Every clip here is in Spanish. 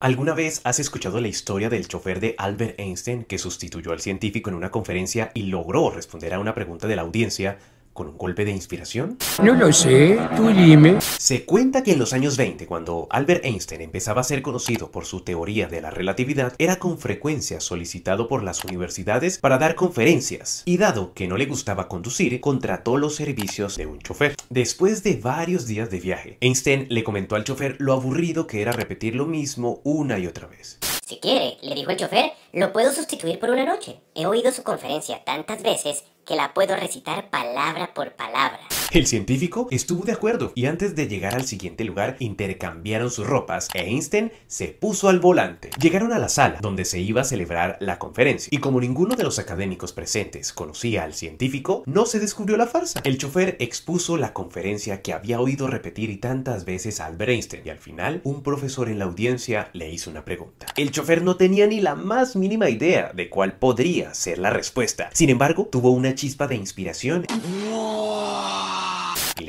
¿Alguna vez has escuchado la historia del chofer de Albert Einstein que sustituyó al científico en una conferencia y logró responder a una pregunta de la audiencia ¿Con un golpe de inspiración? No lo sé, tú dime. Se cuenta que en los años 20, cuando Albert Einstein empezaba a ser conocido por su teoría de la relatividad, era con frecuencia solicitado por las universidades para dar conferencias, y dado que no le gustaba conducir, contrató los servicios de un chofer. Después de varios días de viaje, Einstein le comentó al chofer lo aburrido que era repetir lo mismo una y otra vez. Si quiere, le dijo el chofer, lo puedo sustituir por una noche. He oído su conferencia tantas veces que la puedo recitar palabra por palabra. El científico estuvo de acuerdo y antes de llegar al siguiente lugar intercambiaron sus ropas e Einstein se puso al volante. Llegaron a la sala donde se iba a celebrar la conferencia y como ninguno de los académicos presentes conocía al científico, no se descubrió la farsa. El chofer expuso la conferencia que había oído repetir y tantas veces Albert Einstein y al final un profesor en la audiencia le hizo una pregunta. El chofer no tenía ni la más mínima idea de cuál podría ser la respuesta. Sin embargo, tuvo una chispa de inspiración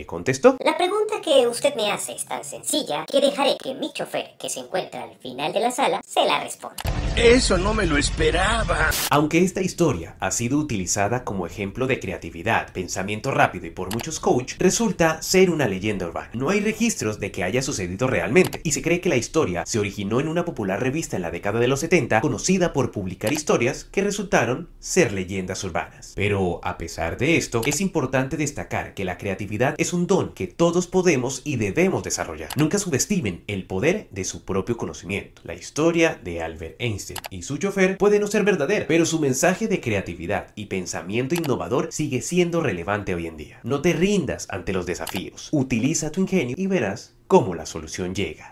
contestó. La pregunta que usted me hace es tan sencilla que dejaré que mi chofer, que se encuentra al final de la sala, se la responda. Eso no me lo esperaba. Aunque esta historia ha sido utilizada como ejemplo de creatividad, pensamiento rápido y por muchos coach, resulta ser una leyenda urbana. No hay registros de que haya sucedido realmente y se cree que la historia se originó en una popular revista en la década de los 70 conocida por publicar historias que resultaron ser leyendas urbanas. Pero a pesar de esto, es importante destacar que la creatividad es un don que todos podemos y debemos desarrollar. Nunca subestimen el poder de su propio conocimiento. La historia de Albert Einstein y su chofer puede no ser verdadera, pero su mensaje de creatividad y pensamiento innovador sigue siendo relevante hoy en día. No te rindas ante los desafíos. Utiliza tu ingenio y verás cómo la solución llega.